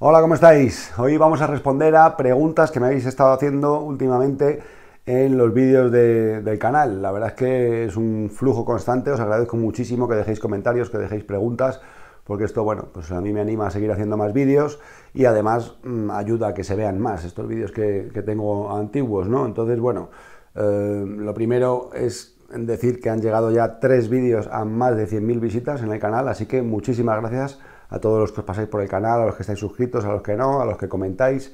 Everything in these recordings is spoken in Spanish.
Hola, ¿cómo estáis? Hoy vamos a responder a preguntas que me habéis estado haciendo últimamente en los vídeos del canal. La verdad es que es un flujo constante, os agradezco muchísimo que dejéis comentarios, que dejéis preguntas, porque esto, bueno, pues a mí me anima a seguir haciendo más vídeos y además mm, ayuda a que se vean más estos vídeos que, tengo antiguos, ¿no? Entonces, bueno, eh, lo primero es decir que han llegado ya tres vídeos a más de 100.000 visitas en el canal, así que muchísimas gracias a todos los que os pasáis por el canal, a los que estáis suscritos, a los que no, a los que comentáis.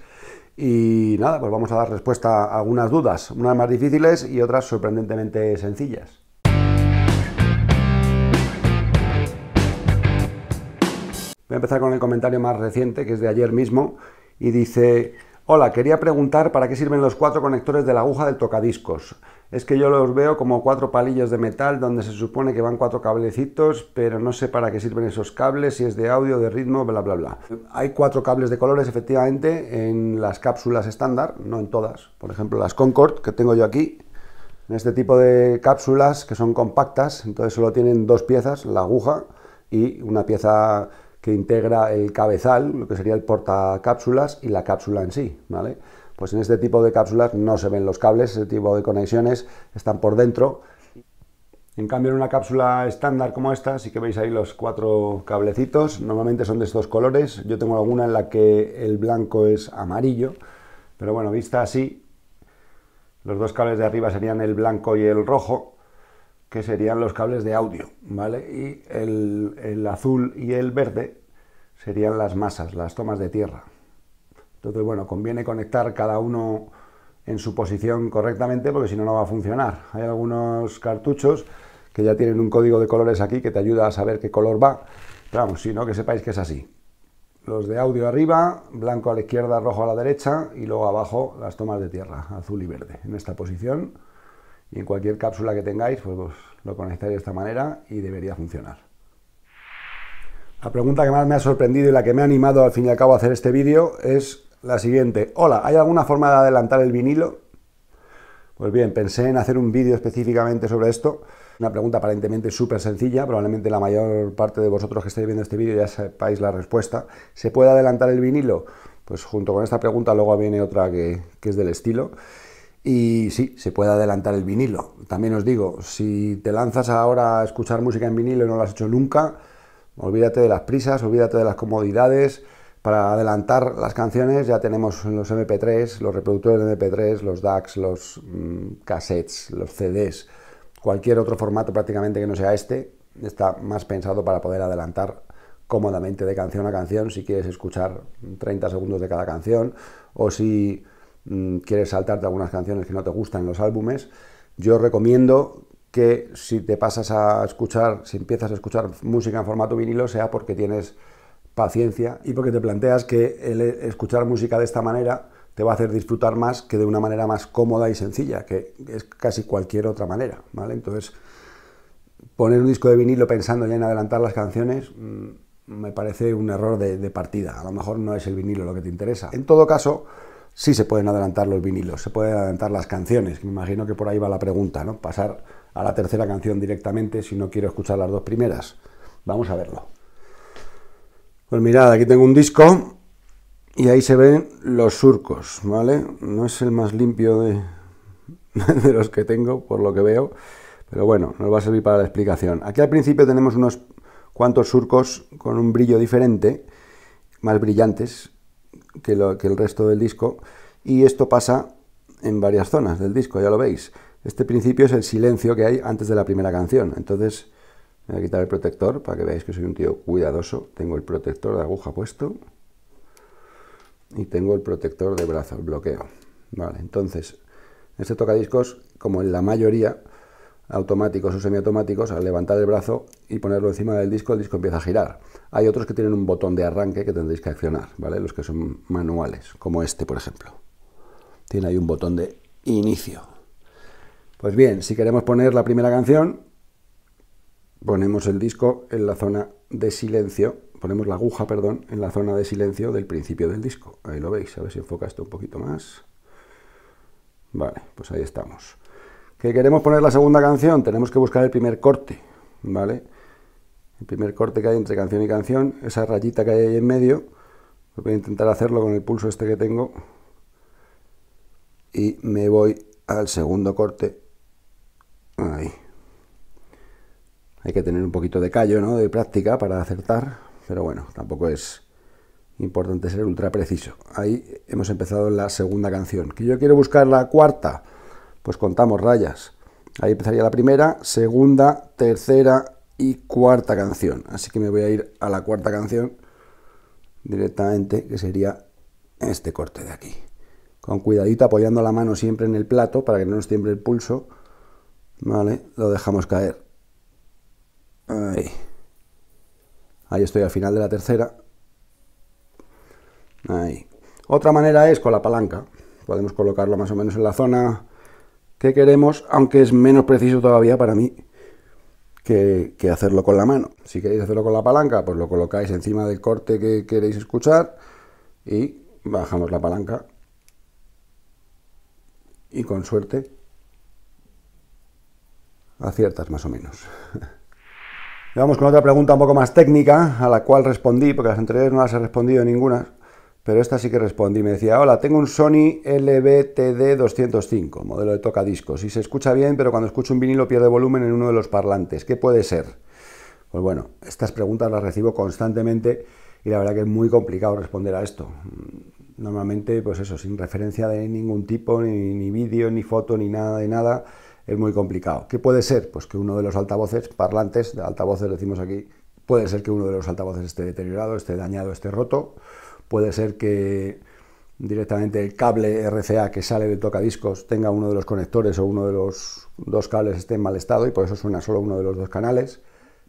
Y nada, pues vamos a dar respuesta a algunas dudas, unas más difíciles y otras sorprendentemente sencillas. Voy a empezar con el comentario más reciente, que es de ayer mismo, y dice, Hola, quería preguntar para qué sirven los cuatro conectores de la aguja del tocadiscos. Es que yo los veo como cuatro palillos de metal donde se supone que van cuatro cablecitos, pero no sé para qué sirven esos cables, si es de audio, de ritmo, bla, bla, bla. Hay cuatro cables de colores, efectivamente, en las cápsulas estándar, no en todas. Por ejemplo, las Concord, que tengo yo aquí, en este tipo de cápsulas que son compactas, entonces solo tienen dos piezas, la aguja y una pieza que integra el cabezal, lo que sería el portacápsulas y la cápsula en sí, ¿vale? Pues en este tipo de cápsulas no se ven los cables, ese tipo de conexiones están por dentro. En cambio, en una cápsula estándar como esta, sí que veis ahí los cuatro cablecitos. Normalmente son de estos colores. Yo tengo alguna en la que el blanco es amarillo, pero bueno, vista así, los dos cables de arriba serían el blanco y el rojo que serían los cables de audio, ¿vale? Y el, azul y el verde serían las masas, las tomas de tierra. Entonces, bueno, conviene conectar cada uno en su posición correctamente porque si no, no va a funcionar. Hay algunos cartuchos que ya tienen un código de colores aquí que te ayuda a saber qué color va. Pero vamos, si no, que sepáis que es así. Los de audio arriba, blanco a la izquierda, rojo a la derecha y luego abajo las tomas de tierra, azul y verde, en esta posición y en cualquier cápsula que tengáis, pues, lo conectáis de esta manera y debería funcionar. La pregunta que más me ha sorprendido y la que me ha animado al fin y al cabo a hacer este vídeo es la siguiente. Hola, ¿hay alguna forma de adelantar el vinilo? Pues bien, pensé en hacer un vídeo específicamente sobre esto. Una pregunta aparentemente súper sencilla, probablemente la mayor parte de vosotros que estáis viendo este vídeo ya sepáis la respuesta. ¿Se puede adelantar el vinilo? Pues junto con esta pregunta luego viene otra que, que es del estilo. Y sí, se puede adelantar el vinilo. También os digo, si te lanzas ahora a escuchar música en vinilo y no lo has hecho nunca, olvídate de las prisas, olvídate de las comodidades. Para adelantar las canciones ya tenemos los MP3, los reproductores de MP3, los DAX, los mm, cassettes, los CDs, cualquier otro formato prácticamente que no sea este, está más pensado para poder adelantar cómodamente de canción a canción si quieres escuchar 30 segundos de cada canción o si Mm, quieres saltarte algunas canciones que no te gustan en los álbumes, yo recomiendo que si te pasas a escuchar, si empiezas a escuchar música en formato vinilo, sea porque tienes paciencia y porque te planteas que el escuchar música de esta manera te va a hacer disfrutar más que de una manera más cómoda y sencilla, que es casi cualquier otra manera, ¿vale? Entonces, poner un disco de vinilo pensando ya en adelantar las canciones mm, me parece un error de, de partida. A lo mejor no es el vinilo lo que te interesa. En todo caso, sí se pueden adelantar los vinilos, se pueden adelantar las canciones, me imagino que por ahí va la pregunta, ¿no? Pasar a la tercera canción directamente si no quiero escuchar las dos primeras. Vamos a verlo. Pues mirad, aquí tengo un disco y ahí se ven los surcos, ¿vale? No es el más limpio de, los que tengo, por lo que veo, pero bueno, nos va a servir para la explicación. Aquí al principio tenemos unos cuantos surcos con un brillo diferente, más brillantes, que, el resto del disco. Y esto pasa en varias zonas del disco, ya lo veis. Este principio es el silencio que hay antes de la primera canción. Entonces, voy a quitar el protector para que veáis que soy un tío cuidadoso. Tengo el protector de aguja puesto y tengo el protector de brazos, bloqueo. Vale, entonces, este tocadiscos, como en la mayoría, automáticos o semiautomáticos, al levantar el brazo y ponerlo encima del disco, el disco empieza a girar. Hay otros que tienen un botón de arranque que tendréis que accionar, ¿vale? Los que son manuales, como este, por ejemplo. Tiene ahí un botón de inicio. Pues bien, si queremos poner la primera canción, ponemos el disco en la zona de silencio, ponemos la aguja, perdón, en la zona de silencio del principio del disco. Ahí lo veis, a ver si enfoca esto un poquito más. Vale, pues ahí estamos que queremos poner la segunda canción, tenemos que buscar el primer corte, ¿vale? El primer corte que hay entre canción y canción, esa rayita que hay ahí en medio, pues voy a intentar hacerlo con el pulso este que tengo, y me voy al segundo corte, ahí. Hay que tener un poquito de callo, ¿no?, de práctica para acertar, pero bueno, tampoco es importante ser ultra preciso. Ahí hemos empezado la segunda canción. Que yo quiero buscar la cuarta, pues contamos rayas. Ahí empezaría la primera, segunda, tercera y cuarta canción. Así que me voy a ir a la cuarta canción directamente, que sería este corte de aquí. Con cuidadito, apoyando la mano siempre en el plato para que no nos tiemble el pulso. Vale, lo dejamos caer. Ahí. Ahí estoy al final de la tercera. Ahí. Otra manera es con la palanca. Podemos colocarlo más o menos en la zona que queremos, aunque es menos preciso todavía para mí que, que, hacerlo con la mano. Si queréis hacerlo con la palanca, pues lo colocáis encima del corte que queréis escuchar y bajamos la palanca y con suerte aciertas más o menos. Vamos con otra pregunta un poco más técnica, a la cual respondí, porque las anteriores no las he respondido ninguna pero esta sí que respondí. Me decía, hola, tengo un Sony LBTD 205, modelo de tocadiscos, y se escucha bien, pero cuando escucho un vinilo pierde volumen en uno de los parlantes. ¿Qué puede ser? Pues bueno, estas preguntas las recibo constantemente y la verdad que es muy complicado responder a esto. Normalmente, pues eso, sin referencia de ningún tipo, ni, ni vídeo, ni foto, ni nada de nada, es muy complicado. ¿Qué puede ser? Pues que uno de los altavoces, parlantes, de altavoces decimos aquí, puede ser que uno de los altavoces esté deteriorado, esté dañado, esté roto, Puede ser que directamente el cable RCA que sale del tocadiscos tenga uno de los conectores o uno de los dos cables esté en mal estado y por eso suena solo uno de los dos canales.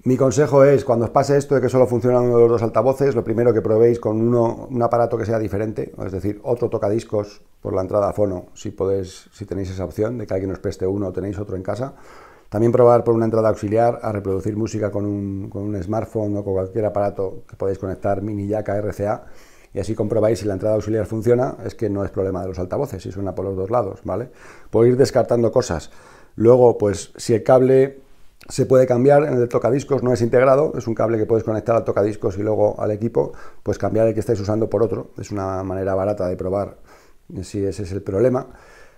Mi consejo es, cuando os pase esto de que solo funciona uno de los dos altavoces, lo primero que probéis con un aparato que sea diferente, es decir, otro tocadiscos por la entrada fono, si, podéis, si tenéis esa opción de que alguien os preste uno o tenéis otro en casa. También probar por una entrada auxiliar a reproducir música con un, con un smartphone o con cualquier aparato que podáis conectar mini jack a RCA y así comprobáis si la entrada auxiliar funciona, es que no es problema de los altavoces, si suena por los dos lados, ¿vale? Podéis ir descartando cosas. Luego, pues si el cable se puede cambiar en el tocadiscos, no es integrado, es un cable que puedes conectar al tocadiscos y luego al equipo, pues cambiar el que estáis usando por otro, es una manera barata de probar si ese es el problema,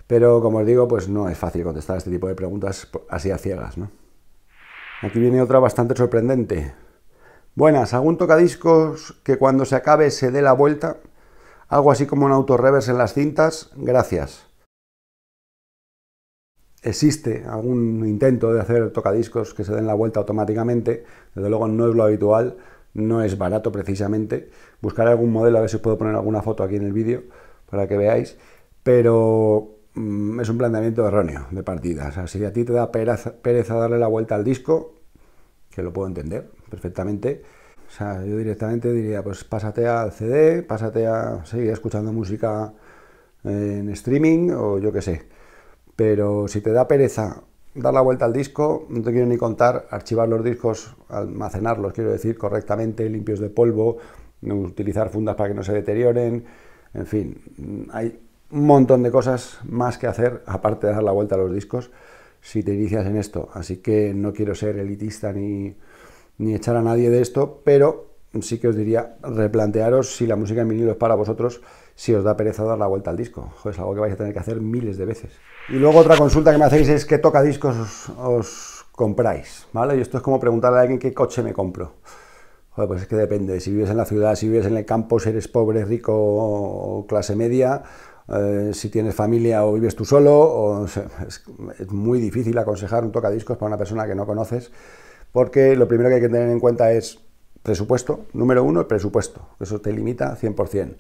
pero como os digo, pues no es fácil contestar este tipo de preguntas así a ciegas, ¿no? Aquí viene otra bastante sorprendente. Buenas, algún tocadiscos que cuando se acabe se dé la vuelta, algo así como un autorreverse en las cintas, gracias. Existe algún intento de hacer tocadiscos que se den la vuelta automáticamente, desde luego no es lo habitual, no es barato precisamente. Buscaré algún modelo, a ver si puedo poner alguna foto aquí en el vídeo para que veáis, pero mm, es un planteamiento erróneo de partida. O sea, si a ti te da pereza darle la vuelta al disco, que lo puedo entender, perfectamente. O sea, yo directamente diría, pues pásate al CD, pásate a seguir escuchando música en streaming o yo qué sé. Pero si te da pereza dar la vuelta al disco, no te quiero ni contar, archivar los discos, almacenarlos, quiero decir, correctamente, limpios de polvo, utilizar fundas para que no se deterioren, en fin, hay un montón de cosas más que hacer, aparte de dar la vuelta a los discos, si te inicias en esto. Así que no quiero ser elitista ni ni echar a nadie de esto, pero sí que os diría replantearos si la música en vinilo es para vosotros, si os da pereza dar la vuelta al disco. Es algo que vais a tener que hacer miles de veces. Y luego otra consulta que me hacéis es qué toca discos os, compráis, ¿vale? Y esto es como preguntarle a alguien qué coche me compro. pues es que depende. Si vives en la ciudad, si vives en el campo, si eres pobre, rico o clase media, eh, si tienes familia o vives tú solo, es, es muy difícil aconsejar un tocadiscos para una persona que no conoces porque lo primero que hay que tener en cuenta es presupuesto, número uno, el presupuesto, eso te limita 100%.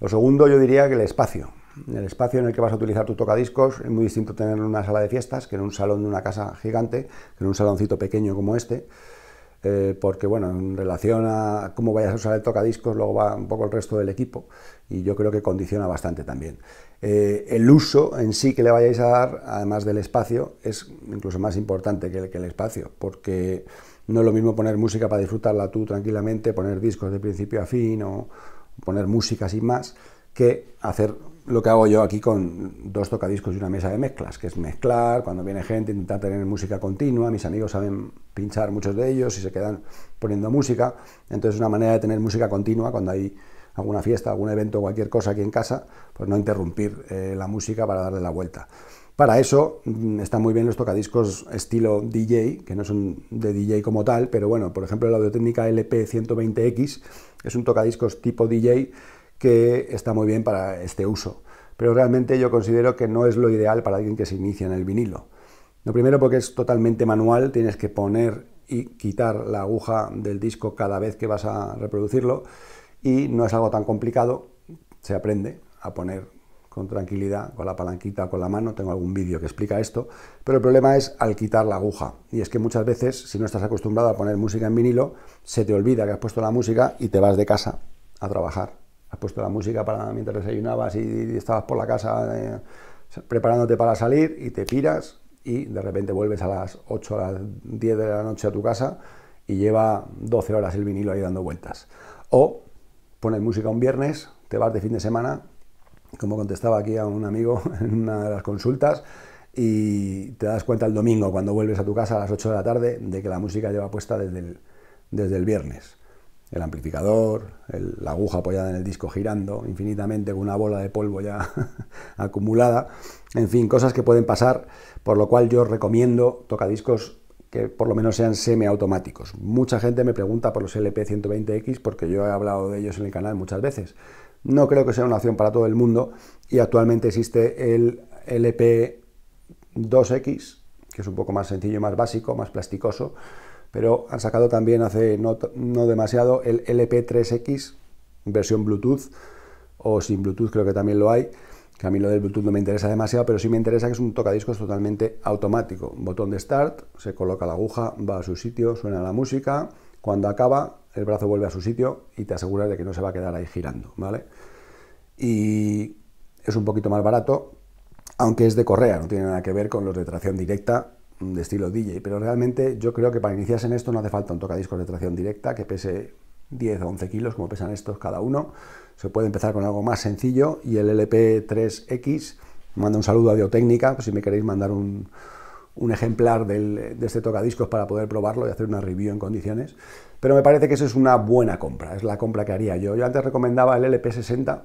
Lo segundo, yo diría que el espacio. El espacio en el que vas a utilizar tu tocadiscos es muy distinto tener una sala de fiestas que en un salón de una casa gigante, que en un saloncito pequeño como este. Eh, porque bueno, en relación a cómo vayas a usar el tocadiscos, luego va un poco el resto del equipo y yo creo que condiciona bastante también. Eh, el uso en sí que le vayáis a dar, además del espacio, es incluso más importante que que el espacio, porque no es lo mismo poner música para disfrutarla tú tranquilamente, poner discos de principio a fin o poner música sin más, que hacer lo que hago yo aquí con dos tocadiscos y una mesa de mezclas, que es mezclar, cuando viene gente, intentar tener música continua, mis amigos saben pinchar muchos de ellos y se quedan poniendo música, entonces es una manera de tener música continua cuando hay alguna fiesta, algún evento, cualquier cosa aquí en casa, pues no interrumpir eh, la música para darle la vuelta. Para eso mm, están muy bien los tocadiscos estilo DJ, que no son de DJ como tal, pero bueno, por ejemplo la Audio Técnica LP120X es un tocadiscos tipo DJ que está muy bien para este uso, pero realmente yo considero que no es lo ideal para alguien que se inicia en el vinilo. Lo primero porque es totalmente manual, tienes que poner y quitar la aguja del disco cada vez que vas a reproducirlo y no es algo tan complicado, se aprende a poner con tranquilidad, con la palanquita, con la mano, tengo algún vídeo que explica esto, pero el problema es al quitar la aguja. Y es que muchas veces, si no estás acostumbrado a poner música en vinilo, se te olvida que has puesto la música y te vas de casa a trabajar puesto la música para mientras desayunabas y estabas por la casa eh, preparándote para salir y te piras y de repente vuelves a las 8, a las 10 de la noche a tu casa y lleva 12 horas el vinilo ahí dando vueltas. O pones música un viernes, te vas de fin de semana, como contestaba aquí a un amigo en una de las consultas, y te das cuenta el domingo cuando vuelves a tu casa a las 8 de la tarde de que la música lleva puesta desde el viernes el amplificador, la aguja apoyada en el disco girando infinitamente con una bola de polvo ya acumulada, en fin, cosas que pueden pasar, por lo cual yo recomiendo tocadiscos que por lo menos sean semiautomáticos. Mucha gente me pregunta por los LP120X porque yo he hablado de ellos en el canal muchas veces. No creo que sea una opción para todo el mundo y actualmente existe el LP2X, que es un poco más sencillo, más básico, más plasticoso, pero han sacado también hace no, demasiado el LP3X, versión Bluetooth, o sin Bluetooth creo que también lo hay, que a mí lo del Bluetooth no me interesa demasiado, pero sí me interesa que es un tocadiscos totalmente automático. Botón de Start, se coloca la aguja, va a su sitio, suena la música, cuando acaba el brazo vuelve a su sitio y te asegura de que no se va a quedar ahí girando, ¿vale? Y es un poquito más barato, aunque es de correa, no tiene nada que ver con los de tracción directa de estilo DJ, pero realmente yo creo que para iniciarse en esto no hace falta un tocadiscos de tracción directa que pese 10 o 11 kilos, como pesan estos cada uno. Se puede empezar con algo más sencillo y el LP3X manda un saludo a Diotecnica. si me queréis mandar un, un ejemplar de este tocadiscos para poder probarlo y hacer una review en condiciones. Pero me parece que eso es una buena compra, es la compra que haría yo. Yo antes recomendaba el LP60,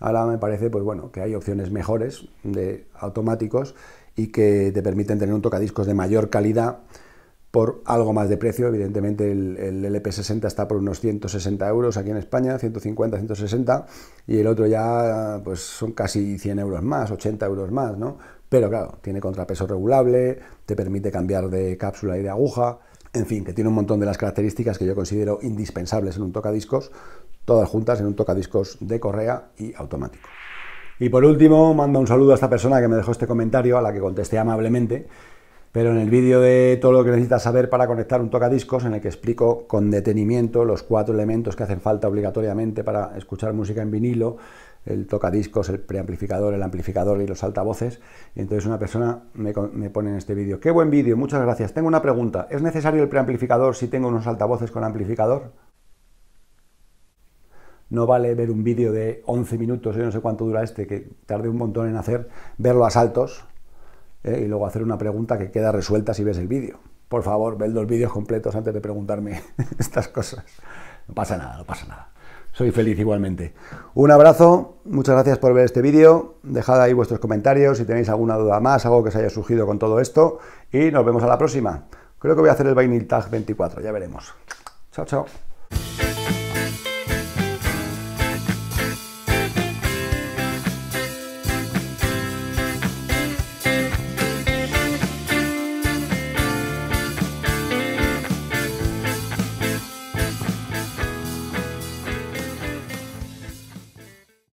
Ahora me parece, pues bueno, que hay opciones mejores de automáticos y que te permiten tener un tocadiscos de mayor calidad por algo más de precio. Evidentemente el, LP60 está por unos 160 euros aquí en España, 150, 160, y el otro ya pues son casi 100 euros más, 80 euros más, ¿no? Pero claro, tiene contrapeso regulable, te permite cambiar de cápsula y de aguja, en fin, que tiene un montón de las características que yo considero indispensables en un tocadiscos, todas juntas en un tocadiscos de correa y automático. Y por último, mando un saludo a esta persona que me dejó este comentario, a la que contesté amablemente, pero en el vídeo de todo lo que necesitas saber para conectar un tocadiscos, en el que explico con detenimiento los cuatro elementos que hacen falta obligatoriamente para escuchar música en vinilo, el tocadiscos, el preamplificador, el amplificador y los altavoces. Y entonces una persona me, pone en este vídeo, qué buen vídeo, muchas gracias. Tengo una pregunta, ¿es necesario el preamplificador si tengo unos altavoces con amplificador? No vale ver un vídeo de 11 minutos, yo no sé cuánto dura este, que tarde un montón en hacer, verlo a saltos ¿eh? y luego hacer una pregunta que queda resuelta si ves el vídeo. Por favor, ve los vídeos completos antes de preguntarme estas cosas. No pasa nada, no pasa nada soy feliz igualmente. Un abrazo, muchas gracias por ver este vídeo, dejad ahí vuestros comentarios si tenéis alguna duda más, algo que os haya surgido con todo esto y nos vemos a la próxima. Creo que voy a hacer el Vinyl Tag 24, ya veremos. Chao, chao.